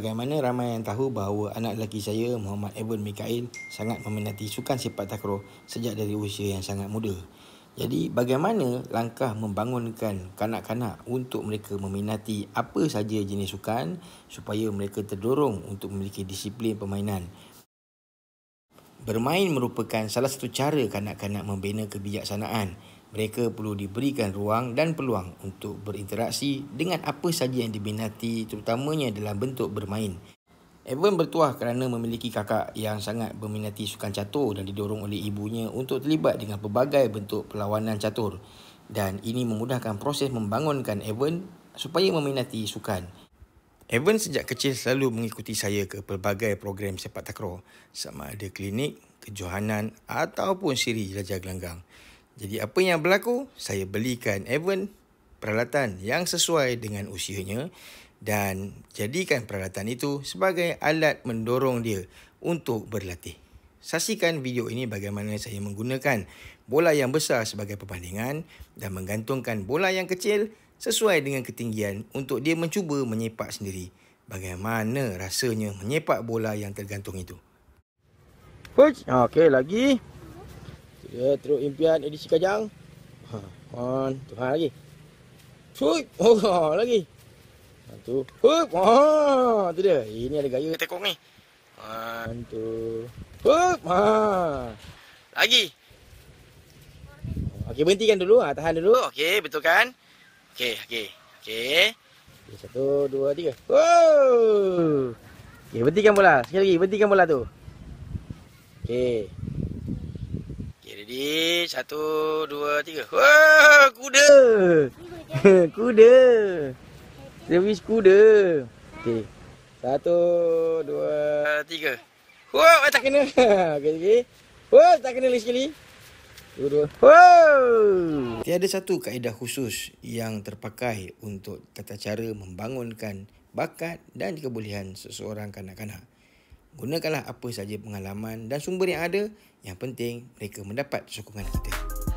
Sebagaimana ramai yang tahu bahawa anak lelaki saya Muhammad Evan Mikail sangat meminati sukan sepak takraw sejak dari usia yang sangat muda. Jadi bagaimana langkah membangunkan kanak-kanak untuk mereka meminati apa saja jenis sukan supaya mereka terdorong untuk memiliki disiplin permainan? Bermain merupakan salah satu cara kanak-kanak membina kebijaksanaan mereka perlu diberikan ruang dan peluang untuk berinteraksi dengan apa sahaja yang diminati terutamanya dalam bentuk bermain. Evan bertuah kerana memiliki kakak yang sangat berminati sukan catur dan didorong oleh ibunya untuk terlibat dengan pelbagai bentuk perlawanan catur dan ini memudahkan proses membangunkan Evan supaya meminati sukan. Evan sejak kecil selalu mengikuti saya ke pelbagai program sepak takraw sama ada klinik, kejohanan ataupun siri jelajah gelanggang. Jadi apa yang berlaku, saya belikan Evan peralatan yang sesuai dengan usianya dan jadikan peralatan itu sebagai alat mendorong dia untuk berlatih. Saksikan video ini bagaimana saya menggunakan bola yang besar sebagai perbandingan dan menggantungkan bola yang kecil sesuai dengan ketinggian untuk dia mencuba menyepak sendiri. Bagaimana rasanya menyepak bola yang tergantung itu. Coach, okey lagi. Ya, teruk impian edisi kajang. Ha, on. Tu ha lagi. Cui, oh, ha, lagi. Ha tu. Hup, ha, tu dia. Ini ada gaya tekong ni. Ha, tu. Hup, ha. Lagi. Okey, berhentikan dulu. Ha, tahan dulu. Oh, okey, betul kan? Okey, okey. Okey. Okay, satu, dua, tiga. Wow. Okey, berhentikan bola. Sekali lagi, berhentikan bola tu. Okey. Okay, ready. Satu, dua, tiga. Wah, kuda. kuda. Servis kuda. Okay. Satu, dua, tiga. Wah, tak kena. okay, okay. Wah, tak kena lagi sekali. Dua, dua. Wah. Tiada satu kaedah khusus yang terpakai untuk tata cara membangunkan bakat dan kebolehan seseorang kanak-kanak. Gunakanlah apa saja pengalaman dan sumber yang ada. Yang penting mereka mendapat sokongan kita.